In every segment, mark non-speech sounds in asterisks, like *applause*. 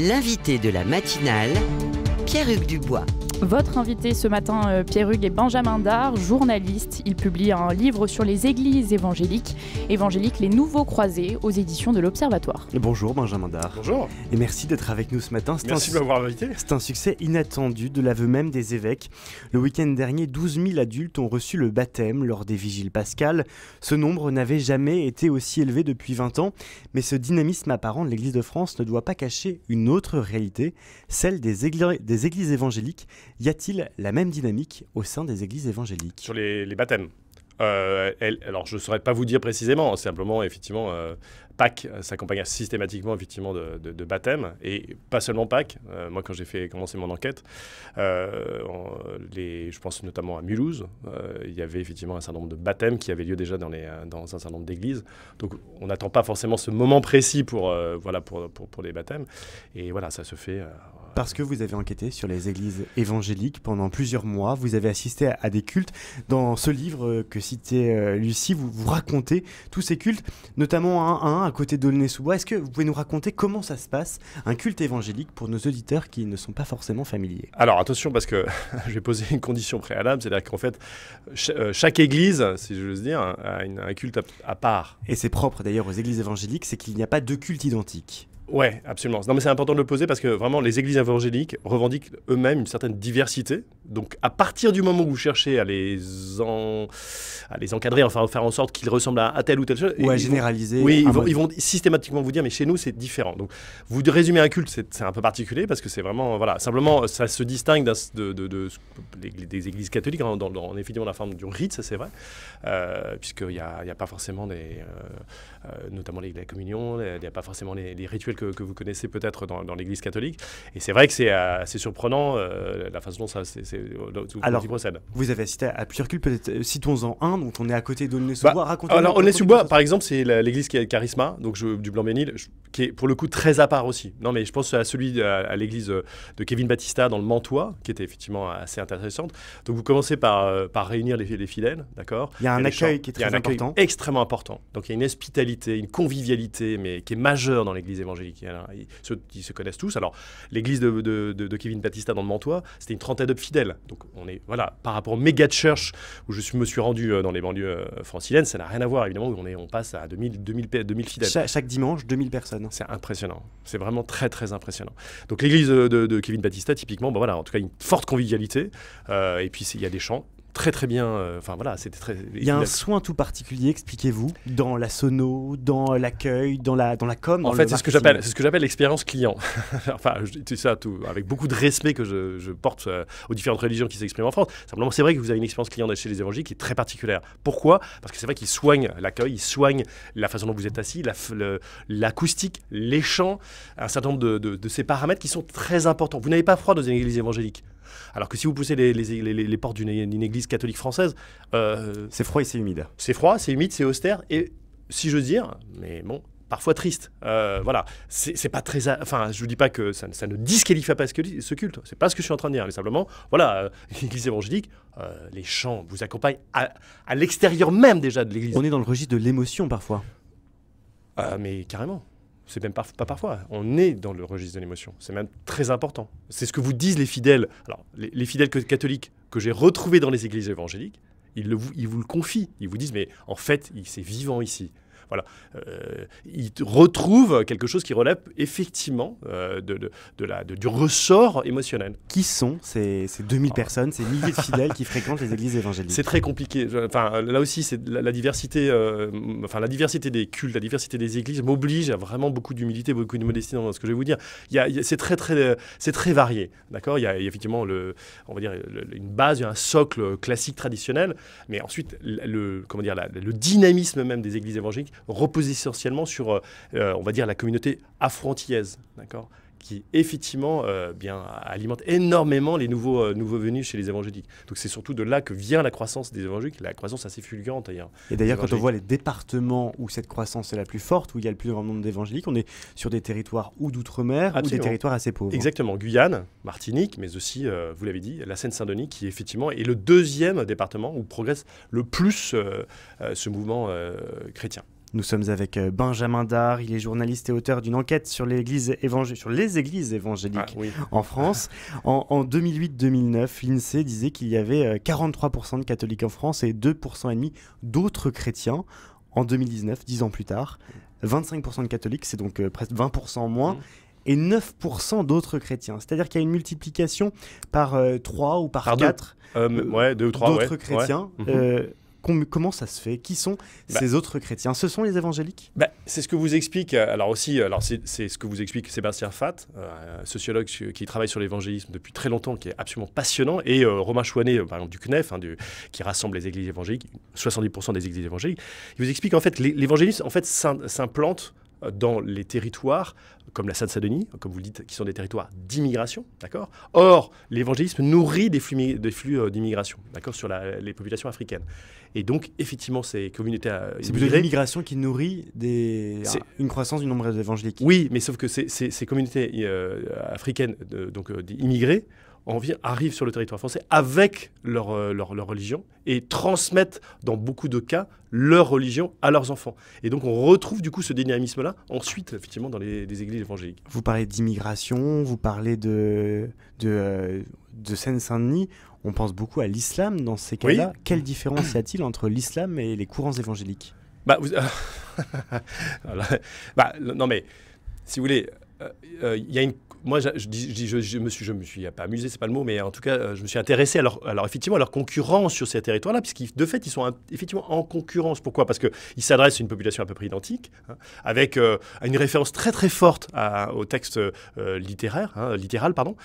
l'invité de la matinale, Pierre-Hugues Dubois. Votre invité ce matin, euh, Pierre Hugues, est Benjamin Dard, journaliste. Il publie un livre sur les églises évangéliques, évangéliques les nouveaux croisés, aux éditions de l'Observatoire. Bonjour Benjamin Dard. Bonjour. Et merci d'être avec nous ce matin. Merci de m'avoir invité. C'est un succès inattendu de l'aveu même des évêques. Le week-end dernier, 12 000 adultes ont reçu le baptême lors des vigiles pascales. Ce nombre n'avait jamais été aussi élevé depuis 20 ans. Mais ce dynamisme apparent de l'Église de France ne doit pas cacher une autre réalité, celle des églises évangéliques y a-t-il la même dynamique au sein des églises évangéliques Sur les, baptêmes euh, elle, alors, je ne saurais pas vous dire précisément, hein, simplement, effectivement, euh, Pâques s'accompagne systématiquement effectivement, de, baptêmes. et pas seulement Pâques. Euh, moi, quand j'ai fait commencer mon enquête, les, je pense notamment à Mulhouse, il y avait effectivement un certain nombre de baptêmes qui avaient lieu déjà dans, les, dans un certain nombre d'églises. Donc, on n'attend pas forcément ce moment précis pour, voilà, pour, pour, pour, les baptêmes. Et voilà, ça se fait parce que vous avez enquêté sur les églises évangéliques pendant plusieurs mois, vous avez assisté à, des cultes. Dans ce livre que citait euh, Lucie, vous, vous racontez tous ces cultes, notamment un à un à côté d'Aulnay-sous-Bois. Est-ce que vous pouvez nous raconter comment ça se passe, un culte évangélique pour nos auditeurs qui ne sont pas forcément familiers Alors attention, parce que *laughs* je vais poser une condition préalable, c'est-à-dire qu'en fait, euh, chaque église, si je veux dire, a un culte à, à part. Et c'est propre d'ailleurs aux églises évangéliques, c'est qu'il n'y a pas deux cultes identiques. Ouais, absolument. Non, mais c'est important de le poser parce que vraiment, les églises évangéliques revendiquent eux-mêmes une certaine diversité donc à partir du moment où vous cherchez à les, à les encadrer, enfin à faire en sorte qu'ils ressemblent à, tel telle ou telle chose... Ou à généraliser. oui, ils vont, systématiquement vous dire, mais chez nous c'est différent. Donc vous résumer un culte, c'est un peu particulier parce que c'est vraiment... Voilà, simplement ça se distingue des églises catholiques en hein, dans, dans, la forme du rite, ça c'est vrai, euh, puisqu'il n'y a, pas forcément des... Euh, euh, notamment les, la communion, il n'y a pas forcément les, rituels que, vous connaissez peut-être dans, l'église catholique. Et c'est vrai que c'est assez euh, surprenant la façon dont ça... Euh, alors, Vous avez cité à plusieurs cultes, peut-être euh, citons-en un, donc on est à côté d'Aulnay-sous-Bois. Bah, alors, Aulnay-sous-Bois, par exemple, c'est l'église qui est Charisma, donc du blanc bénil qui est pour le coup très à part aussi. Non, mais je pense à celui, à, l'église euh, de Kevin Batista dans le Mantois, qui était effectivement assez intéressante. Donc vous commencez par, par réunir les, fidèles, d'accord Il y a un accueil qui est très il y a un important. extrêmement important. Donc il y a une hospitalité, une convivialité, mais qui est majeure dans l'église évangélique. ils, ceux, se connaissent tous. Alors, l'église de, Kevin Batista dans le Mantois, c'était une trentaine de fidèles. Donc on est, voilà, par rapport au méga church où je me suis rendu euh, dans les banlieues euh, franciliennes, ça n'a rien à voir évidemment, où on, est, on passe à 2000, 2000, 2000 fidèles. chaque dimanche, 2000 personnes. C'est impressionnant, c'est vraiment très très impressionnant. Donc l'église euh, de, Kevin Batista, typiquement, bah, voilà, en tout cas une forte convivialité, et puis il y a des chants, très très bien. Euh, enfin voilà, c'était très. Il y a un soin tout particulier, expliquez-vous, dans la sono, dans l'accueil, dans la dans la com. En fait, c'est ce que j'appelle, c'est ce que j'appelle l'expérience client. *laughs* enfin, je dis ça tout avec beaucoup de respect que je, je porte euh, aux différentes religions qui s'expriment en France. Simplement, c'est vrai que vous avez une expérience client chez les évangéliques qui est très particulière. Pourquoi Parce que c'est vrai qu'ils soignent l'accueil, ils soignent la façon dont vous êtes assis, l'acoustique, les chants, un certain nombre de, de ces paramètres qui sont très importants. Vous n'avez pas froid dans une église évangélique alors que si vous poussez les, portes d'une église catholique française. Euh, c'est froid et c'est humide. C'est froid, c'est humide, c'est austère. Et si je veux dire, mais bon, parfois triste. Euh, voilà, c'est pas très. Enfin, je vous dis pas que ça, ne disqualifie pas ce culte. C'est pas ce que je suis en train de dire, mais simplement, voilà, l'Église euh, évangélique, les chants vous accompagnent à, à l'extérieur même déjà de l'Église. On est dans le registre de l'émotion parfois. Ah, mais carrément c'est même pas, parfois, on est dans le registre de l'émotion. C'est même très important. C'est ce que vous disent les fidèles. Alors, les, fidèles catholiques que j'ai retrouvés dans les églises évangéliques, ils, le, ils vous le confient. Ils vous disent, mais en fait, c'est vivant ici voilà, euh, il retrouve quelque chose qui relève effectivement euh, de, du ressort émotionnel. Qui sont ces, 2000 personnes, ces milliers de ah. fidèles qui fréquentent les églises évangéliques C'est très compliqué. Enfin, là aussi, c'est la, diversité, euh, enfin la diversité des cultes, la diversité des églises m'oblige à vraiment beaucoup d'humilité, beaucoup de modestie dans ce que je vais vous dire. Il y a, c'est très très euh, c'est très varié, d'accord il, y a effectivement le, on va dire une base, un socle classique traditionnel, mais ensuite le comment dire le dynamisme même des églises évangéliques repose essentiellement sur, euh, euh, on va dire, la communauté affrontillaise, d'accord qui effectivement euh, bien alimente énormément les nouveaux, nouveaux venus chez les évangéliques. Donc c'est surtout de là que vient la croissance des évangéliques, la croissance assez fulgurante d'ailleurs. Et d'ailleurs quand on voit les départements où cette croissance est la plus forte, où il y a le plus grand nombre d'évangéliques, on est sur des territoires ou d'outre-mer ou des territoires assez pauvres. Exactement, Guyane, Martinique, mais aussi, vous l'avez dit, la Seine-Saint-Denis qui effectivement est le deuxième département où progresse le plus ce mouvement chrétien. Nous sommes avec euh, Benjamin Dard, il est journaliste et auteur d'une enquête sur, sur les églises évangéliques ah, en France. *laughs* En, 2008-2009, l'INSEE disait qu'il y avait 43% euh, de catholiques en France et 2,5% d'autres chrétiens. En 2019, 10 ans plus tard, 25% de catholiques, c'est donc euh, presque 20% moins. Mmh. et 9% d'autres chrétiens. C'est-à-dire qu'il y a une multiplication par 3 ou par, 4 ouais, d'autres chrétiens. Mmh comment ça se fait Qui sont bah ces autres chrétiens Ce sont les évangéliques bah, C'est ce que vous explique, euh, alors aussi, euh, alors c'est ce que vous explique Sébastien Fatt, euh, sociologue qui travaille sur l'évangélisme depuis très longtemps, qui est absolument passionnant, et Romain Chouanet, par exemple, du CNEF, hein, qui rassemble les églises évangéliques, 70% des églises évangéliques, il vous explique en fait, l'évangélisme en fait, s'implante dans les territoires comme la sainte saint denis comme vous le dites, qui sont des territoires d'immigration, d'accord Or, l'évangélisme nourrit des flux, euh, d'immigration, d'accord, sur les populations africaines. Et donc, effectivement, ces communautés... Euh, C'est plutôt l'immigration qui nourrit ah, une croissance du nombre d'évangéliques. Oui, mais sauf que ces, communautés euh, africaines, donc arrivent sur le territoire français avec euh, leur, leur, religion et transmettent dans beaucoup de cas leur religion à leurs enfants. Et donc on retrouve du coup ce dynamisme-là ensuite effectivement dans les, églises évangéliques. Vous parlez d'immigration, vous parlez de, de, euh, Seine-Saint-Denis, on pense beaucoup à l'islam dans ces cas-là. Quelle différence y a-t-il entre l'islam et les courants évangéliques bah, *laughs* bah Non mais si vous voulez, euh, il y a une moi, je, je, me suis, pas amusé, c'est pas le mot, mais en tout cas, euh, je me suis intéressé à leur, effectivement, à leur concurrence sur ces territoires-là, puisqu'ils, de fait, ils sont effectivement en concurrence. Pourquoi Parce qu'ils s'adressent à une population à peu près identique, hein, avec euh, une référence très très forte au texte euh, littéraire, hein, littéral, pardon.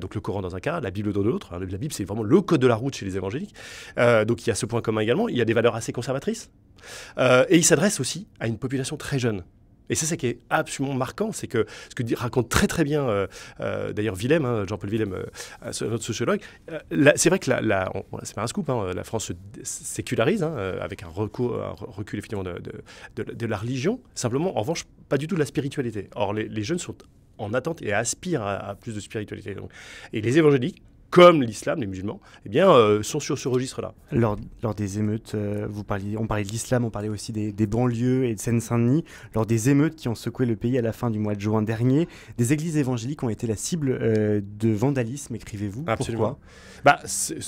donc le Coran dans un cas, la Bible dans l'autre. la Bible, c'est vraiment le code de la route chez les évangéliques. donc il y a ce point commun également. Il y a des valeurs assez conservatrices. et ils s'adressent aussi à une population très jeune. Et c'est ça qui est absolument marquant, c'est que ce que raconte très très bien euh, euh, d'ailleurs Willem, hein, Jean-Paul Willem, euh, notre sociologue, c'est vrai que la, c'est pas un scoop, hein, la France se sécularise hein, avec un, recul effectivement de, de, la religion, simplement en revanche pas du tout de la spiritualité. Or les, jeunes sont en attente et aspirent à, à plus de spiritualité. Et les évangéliques comme l'islam, les musulmans, eh bien, euh, sont sur ce registre-là. Lors, lors, des émeutes, euh, vous parliez, on parlait de l'islam, on parlait aussi des, des banlieues et de Seine-Saint-Denis. Lors des émeutes qui ont secoué le pays à la fin du mois de juin dernier, des églises évangéliques ont été la cible euh, de vandalisme, écrivez-vous. Absolument. Pourquoi bah,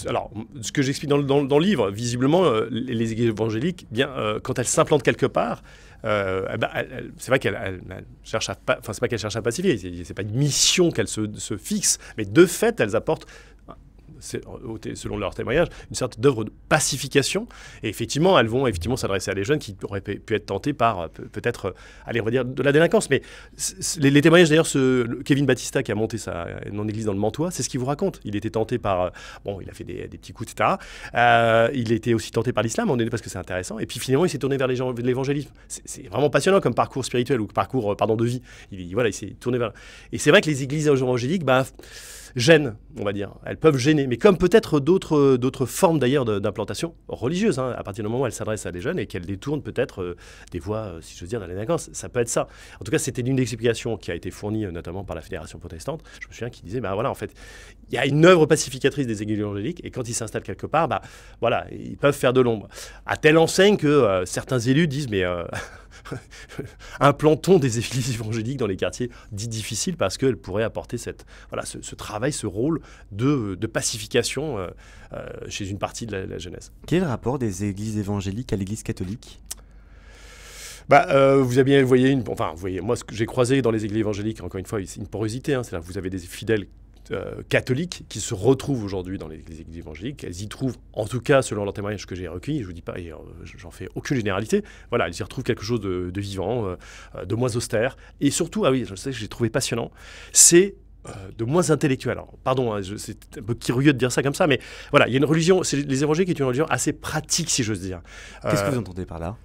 alors, ce que j'explique dans, dans, le livre, visiblement, les, églises évangéliques, bien, quand elles s'implantent quelque part, eh ben, c'est vrai qu'elle cherche à, enfin c'est pas qu'elle cherche à pacifier, c'est pas une mission qu'elle se, se, fixe, mais de fait elles apportent selon leurs témoignages, une sorte d'œuvre de pacification. Et effectivement, elles vont effectivement s'adresser à des jeunes qui auraient pu être tentés par euh, peut-être, euh, aller on va dire, de la délinquance. Mais les, témoignages, d'ailleurs, Kevin Batista, qui a monté sa non-église euh, dans le Mantois, c'est ce qu'il vous raconte. Il était tenté par, bon, il a fait des, petits coups, etc. il était aussi tenté par l'islam, on est parce que c'est intéressant. Et puis finalement, il s'est tourné vers l'évangélisme. C'est vraiment passionnant comme parcours spirituel ou parcours, pardon, de vie. Il, voilà, il s'est tourné vers. Et c'est vrai que les églises évangéliques, bah, gênent, on va dire. Elles peuvent gêner, mais comme peut-être d'autres, d'autres formes d'ailleurs d'implantation religieuse, hein. à partir du moment où elles s'adressent à des jeunes et qu'elles détournent peut-être euh, des voies, euh, si je veux dire, dans les Ça peut être ça. En tout cas, c'était l'une des explications qui a été fournie euh, notamment par la Fédération protestante. Je me souviens qui disait, bah voilà, en fait, il y a une œuvre pacificatrice des églises angéliques et quand ils s'installent quelque part, bah voilà, ils peuvent faire de l'ombre. À telle enseigne que certains élus disent, mais implantons *laughs* des églises évangéliques dans les quartiers dits difficiles parce qu'elles pourraient apporter cette, voilà, ce, travail, ce rôle de, pacification euh, euh, chez une partie de la, jeunesse. Quel est le rapport des églises évangéliques à l'église catholique bah, euh, vous avez voyez une, enfin, vous voyez, moi, ce que j'ai croisé dans les églises évangéliques, encore une fois, c'est une porosité. Hein, cest vous avez des fidèles euh, catholiques qui se retrouvent aujourd'hui dans les, églises évangéliques. Elles y trouvent, en tout cas selon leur témoignage que j'ai recueilli, je vous dis pas, euh, j'en fais aucune généralité, voilà, elles y retrouvent quelque chose de, vivant, euh, de moins austère. Et surtout, ah oui, je sais que j'ai trouvé passionnant, c'est de moins intellectuel. Alors, pardon, hein, c'est un peu curieux de dire ça comme ça, mais voilà, il y a une religion, c'est les évangéliques qui est une religion assez pratique, si j'ose dire. Qu'est-ce que vous entendez par là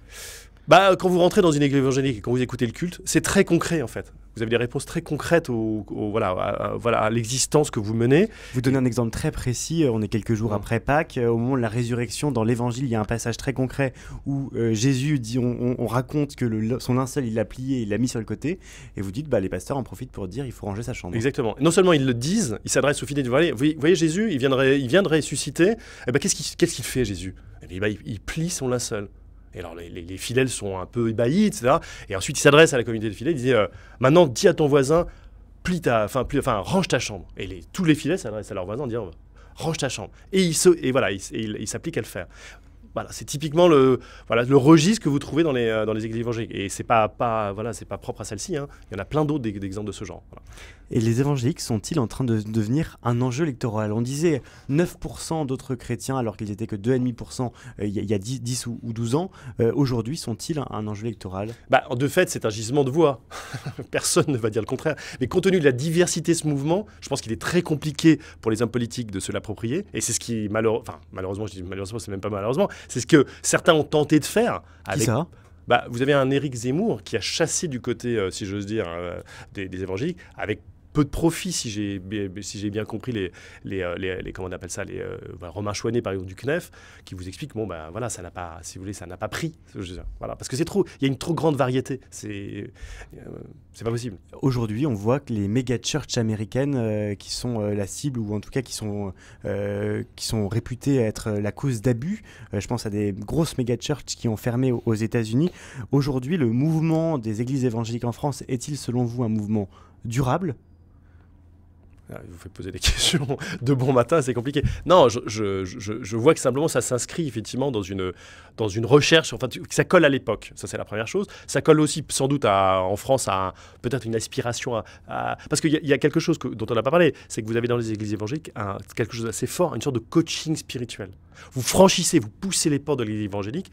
bah, Quand vous rentrez dans une église évangélique et quand vous écoutez le culte, c'est très concret en fait. Vous avez des réponses très concrètes au, voilà, à, voilà, l'existence que vous menez. Vous donnez un exemple très précis. Euh, on est quelques jours après Pâques. Euh, au moment de la résurrection, dans l'évangile, il y a un passage très concret où euh, Jésus dit on, raconte que son linceul, il l'a plié, il l'a mis sur le côté. Et vous dites bah, les pasteurs en profitent pour dire il faut ranger sa chambre. Exactement. Non seulement ils le disent, ils s'adressent au fidèles du Vous voyez, Jésus, il viendrait, il viendrait ressusciter. Et eh ben, Qu'est-ce qu'il fait, Jésus eh ben, il, il plie son linceul. Et alors, les, fidèles sont un peu ébahis, etc. Et ensuite, ils s'adressent à la communauté de fidèles, il disent euh, « Maintenant, dis à ton voisin, plie ta, enfin, enfin, range ta chambre. Et tous les fidèles s'adressent à leur voisin en disant Range ta chambre. Et, il voilà, ils s'appliquent à le faire. Voilà, c'est typiquement le, voilà, le registre que vous trouvez dans les, euh, dans les églises évangéliques. Et ce n'est pas, pas, voilà, pas propre à celle-ci. Hein. Il y en a plein d'autres d'exemples de ce genre. Et les évangéliques sont-ils en train de devenir un enjeu électoral On disait 9% d'autres chrétiens, alors qu'ils n'étaient que 2,5% euh, il y a 10, ou 12 ans. Euh, aujourd'hui, sont-ils un enjeu électoral bah, De fait, c'est un gisement de voix. *laughs* Personne ne va dire le contraire. Mais compte tenu de la diversité de ce mouvement, je pense qu'il est très compliqué pour les hommes politiques de se l'approprier. Et c'est ce qui, enfin, malheureusement, je dis malheureusement, c'est même pas malheureusement, c'est ce que certains ont tenté de faire. Avec... ça bah, vous avez un Éric Zemmour qui a chassé du côté, euh, si j'ose dire, euh, des, des évangéliques, avec peu de profit, si j'ai si bien compris les, euh, les, les, comment on appelle ça, les euh, Romain par exemple du CNEF, qui vous explique bon ben voilà ça n'a pas, si vous voulez ça n'a pas pris, voilà parce que c'est trop, il y a une trop grande variété, c'est euh, c'est pas possible. Aujourd'hui, on voit que les méga churches américaines qui sont la cible ou en tout cas qui sont qui sont réputées être la cause d'abus, je pense à des grosses méga churches qui ont fermé aux États-Unis. Aujourd'hui, le mouvement des églises évangéliques en France est-il selon vous un mouvement durable ah, vous faites poser des *laughs* questions de bon matin, c'est compliqué. Non, je, vois que simplement ça s'inscrit effectivement dans une, dans une recherche, enfin, que ça colle à l'époque, ça c'est la première chose. Ça colle aussi sans doute en France à peut-être une aspiration à... parce qu'il y, a quelque chose dont on n'a pas parlé, c'est que vous avez dans les églises évangéliques quelque chose d'assez fort, une sorte de coaching spirituel. Vous franchissez, vous poussez les portes de l'église évangélique,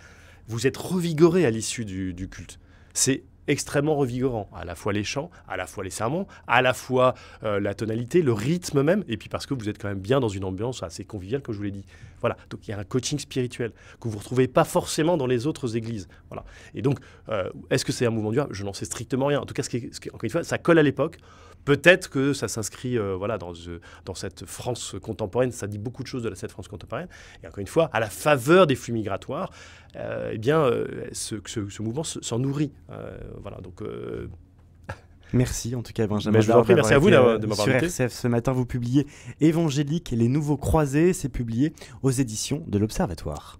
vous êtes revigoré à l'issue du, du culte. C'est extrêmement revigorant. À la fois les chants, à la fois les sermons, à la fois euh, la tonalité, le rythme même, et puis parce que vous êtes quand même bien dans une ambiance assez conviviale, comme je vous l'ai dit. Voilà. Donc il y a un coaching spirituel que vous ne retrouvez pas forcément dans les autres églises. Voilà. Et donc, euh, est-ce que c'est un mouvement dur Je n'en sais strictement rien. En tout cas, ce qui, ce encore une fois, ça colle à l'époque peut-être que ça s'inscrit euh, voilà, dans, cette France contemporaine, ça dit beaucoup de choses de cette France contemporaine. Et encore une fois, à la faveur des flux migratoires, euh, eh bien, euh, ce, mouvement s'en nourrit. voilà, donc. Merci en tout cas Benjamin. Je vous en merci à vous de m'avoir RCF ce matin, vous publiez Évangélique et les nouveaux croisés. C'est publié aux éditions de l'Observatoire.